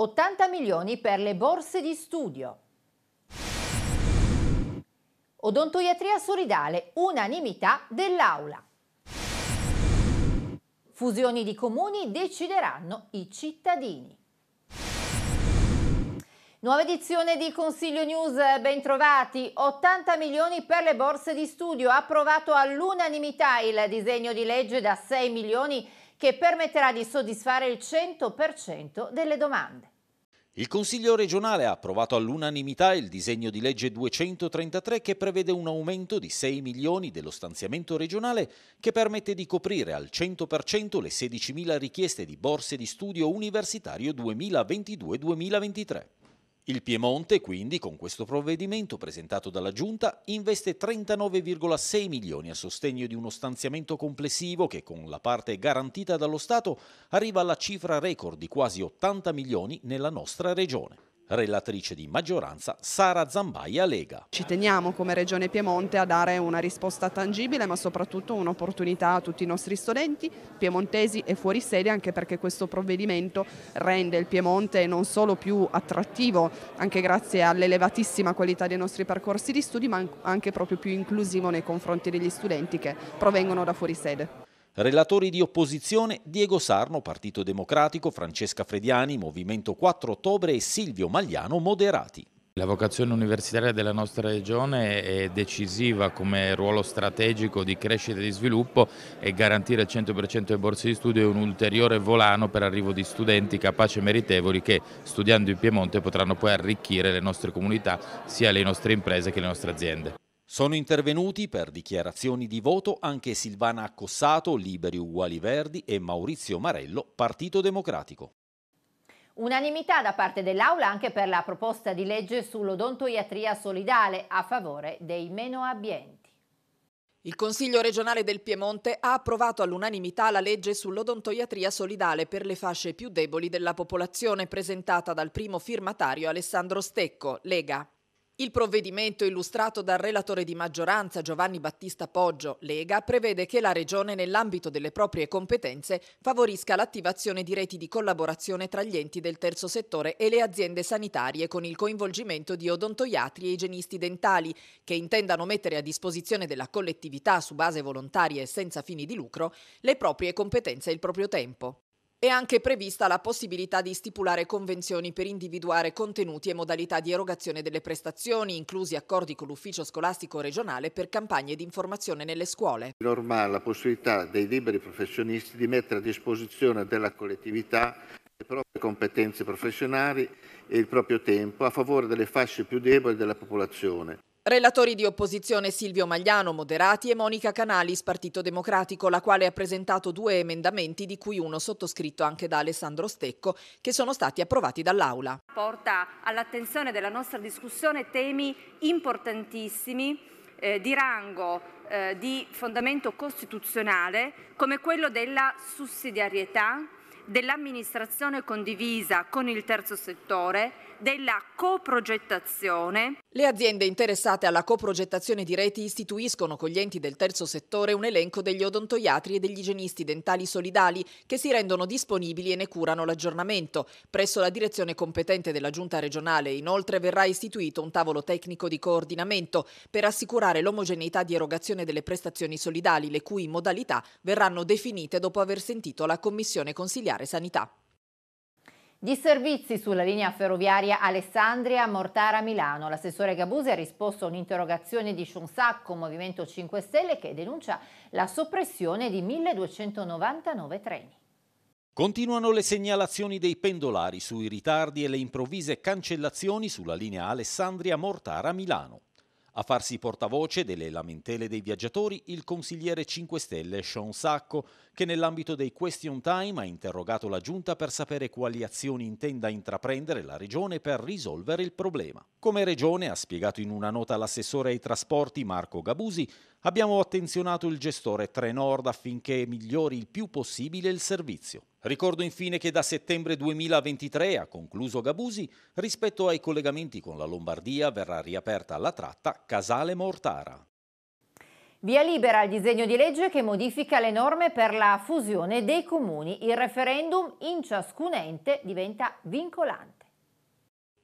80 milioni per le borse di studio. Odontoiatria solidale, unanimità dell'Aula. Fusioni di comuni decideranno i cittadini. Nuova edizione di Consiglio News, bentrovati. 80 milioni per le borse di studio. Approvato all'unanimità il disegno di legge da 6 milioni che permetterà di soddisfare il 100% delle domande. Il Consiglio regionale ha approvato all'unanimità il disegno di legge 233 che prevede un aumento di 6 milioni dello stanziamento regionale che permette di coprire al 100% le 16.000 richieste di borse di studio universitario 2022-2023. Il Piemonte, quindi, con questo provvedimento presentato dalla Giunta, investe 39,6 milioni a sostegno di uno stanziamento complessivo che, con la parte garantita dallo Stato, arriva alla cifra record di quasi 80 milioni nella nostra regione relatrice di maggioranza Sara Zambaia Lega. Ci teniamo come Regione Piemonte a dare una risposta tangibile ma soprattutto un'opportunità a tutti i nostri studenti piemontesi e fuori sede anche perché questo provvedimento rende il Piemonte non solo più attrattivo anche grazie all'elevatissima qualità dei nostri percorsi di studi ma anche proprio più inclusivo nei confronti degli studenti che provengono da fuori sede. Relatori di opposizione Diego Sarno, Partito Democratico, Francesca Frediani, Movimento 4 Ottobre e Silvio Magliano, Moderati. La vocazione universitaria della nostra regione è decisiva come ruolo strategico di crescita e di sviluppo e garantire il 100% delle borse di studio è un ulteriore volano per l'arrivo di studenti capaci e meritevoli che studiando in Piemonte potranno poi arricchire le nostre comunità, sia le nostre imprese che le nostre aziende. Sono intervenuti per dichiarazioni di voto anche Silvana Accossato, Liberi Uguali Verdi e Maurizio Marello, Partito Democratico. Unanimità da parte dell'Aula anche per la proposta di legge sull'odontoiatria solidale a favore dei meno abbienti. Il Consiglio regionale del Piemonte ha approvato all'unanimità la legge sull'odontoiatria solidale per le fasce più deboli della popolazione presentata dal primo firmatario Alessandro Stecco, Lega. Il provvedimento illustrato dal relatore di maggioranza Giovanni Battista Poggio, Lega, prevede che la Regione nell'ambito delle proprie competenze favorisca l'attivazione di reti di collaborazione tra gli enti del terzo settore e le aziende sanitarie con il coinvolgimento di odontoiatri e igienisti dentali che intendano mettere a disposizione della collettività su base volontaria e senza fini di lucro le proprie competenze e il proprio tempo. È anche prevista la possibilità di stipulare convenzioni per individuare contenuti e modalità di erogazione delle prestazioni, inclusi accordi con l'ufficio scolastico regionale per campagne di informazione nelle scuole. Norma la possibilità dei liberi professionisti di mettere a disposizione della collettività le proprie competenze professionali e il proprio tempo a favore delle fasce più deboli della popolazione Relatori di opposizione Silvio Magliano, Moderati, e Monica Canalis, Partito Democratico, la quale ha presentato due emendamenti, di cui uno sottoscritto anche da Alessandro Stecco, che sono stati approvati dall'Aula. Porta all'attenzione della nostra discussione temi importantissimi eh, di rango eh, di fondamento costituzionale, come quello della sussidiarietà, dell'amministrazione condivisa con il terzo settore, della coprogettazione le aziende interessate alla coprogettazione di reti istituiscono con gli enti del terzo settore un elenco degli odontoiatri e degli igienisti dentali solidali che si rendono disponibili e ne curano l'aggiornamento. Presso la direzione competente della Giunta regionale inoltre verrà istituito un tavolo tecnico di coordinamento per assicurare l'omogeneità di erogazione delle prestazioni solidali, le cui modalità verranno definite dopo aver sentito la Commissione Consigliare Sanità. Di servizi sulla linea ferroviaria Alessandria-Mortara-Milano. L'assessore Gabusi ha risposto a un'interrogazione di Scionsacco, Movimento 5 Stelle, che denuncia la soppressione di 1299 treni. Continuano le segnalazioni dei pendolari sui ritardi e le improvvise cancellazioni sulla linea Alessandria-Mortara-Milano. A farsi portavoce delle lamentele dei viaggiatori il consigliere 5 Stelle Sean Sacco, che nell'ambito dei question time ha interrogato la Giunta per sapere quali azioni intenda intraprendere la Regione per risolvere il problema. Come Regione, ha spiegato in una nota l'assessore ai trasporti Marco Gabusi, abbiamo attenzionato il gestore Trenord affinché migliori il più possibile il servizio. Ricordo infine che da settembre 2023, ha concluso Gabusi, rispetto ai collegamenti con la Lombardia verrà riaperta la tratta Casale Mortara. Via libera al disegno di legge che modifica le norme per la fusione dei comuni. Il referendum in ciascun ente diventa vincolante.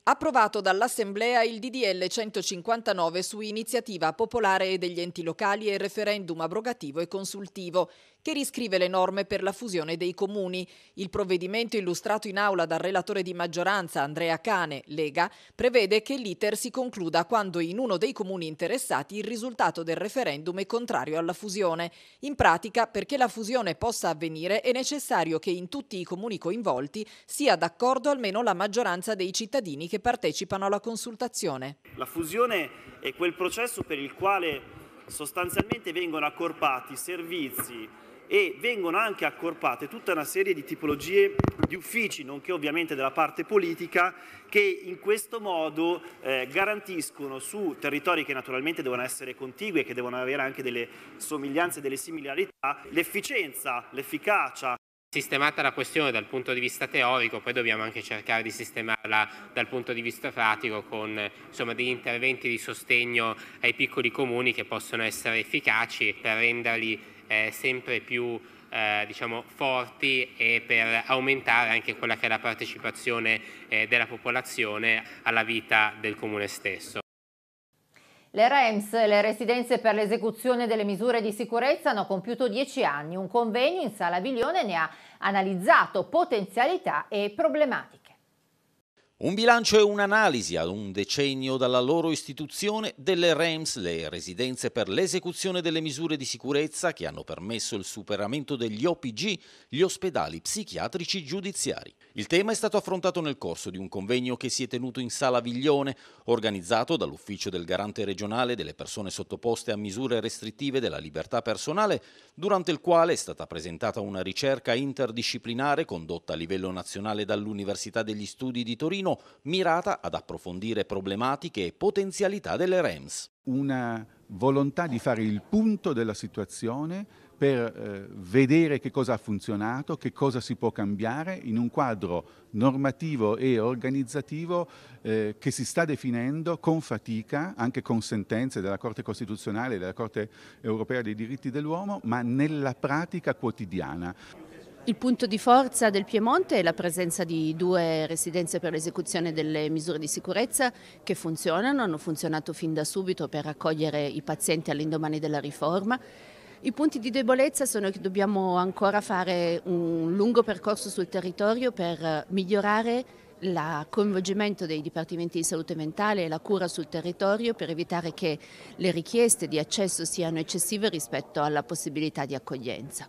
Approvato dall'Assemblea il DDL 159 su iniziativa popolare degli enti locali e referendum abrogativo e consultivo che riscrive le norme per la fusione dei comuni. Il provvedimento illustrato in aula dal relatore di maggioranza Andrea Cane, Lega, prevede che l'iter si concluda quando in uno dei comuni interessati il risultato del referendum è contrario alla fusione. In pratica, perché la fusione possa avvenire è necessario che in tutti i comuni coinvolti sia d'accordo almeno la maggioranza dei cittadini che partecipano alla consultazione. La fusione è quel processo per il quale sostanzialmente vengono accorpati servizi, e vengono anche accorpate tutta una serie di tipologie di uffici, nonché ovviamente della parte politica, che in questo modo eh, garantiscono su territori che naturalmente devono essere contigui e che devono avere anche delle somiglianze, delle similarità, l'efficienza, l'efficacia. Sistemata la questione dal punto di vista teorico, poi dobbiamo anche cercare di sistemarla dal punto di vista pratico con insomma, degli interventi di sostegno ai piccoli comuni che possono essere efficaci per renderli eh, sempre più eh, diciamo, forti e per aumentare anche quella che è la partecipazione eh, della popolazione alla vita del comune stesso. Le REMS, le residenze per l'esecuzione delle misure di sicurezza, hanno compiuto dieci anni. Un convegno in Sala Viglione ne ha analizzato potenzialità e problematiche. Un bilancio e un'analisi ad un decennio dalla loro istituzione delle REMS, le residenze per l'esecuzione delle misure di sicurezza che hanno permesso il superamento degli OPG, gli ospedali psichiatrici giudiziari. Il tema è stato affrontato nel corso di un convegno che si è tenuto in Sala Viglione, organizzato dall'ufficio del garante regionale delle persone sottoposte a misure restrittive della libertà personale, durante il quale è stata presentata una ricerca interdisciplinare condotta a livello nazionale dall'Università degli Studi di Torino mirata ad approfondire problematiche e potenzialità delle REMS. Una volontà di fare il punto della situazione per eh, vedere che cosa ha funzionato, che cosa si può cambiare in un quadro normativo e organizzativo eh, che si sta definendo con fatica, anche con sentenze della Corte Costituzionale e della Corte Europea dei diritti dell'uomo, ma nella pratica quotidiana. Il punto di forza del Piemonte è la presenza di due residenze per l'esecuzione delle misure di sicurezza che funzionano, hanno funzionato fin da subito per accogliere i pazienti all'indomani della riforma. I punti di debolezza sono che dobbiamo ancora fare un lungo percorso sul territorio per migliorare il coinvolgimento dei dipartimenti di salute mentale e la cura sul territorio per evitare che le richieste di accesso siano eccessive rispetto alla possibilità di accoglienza.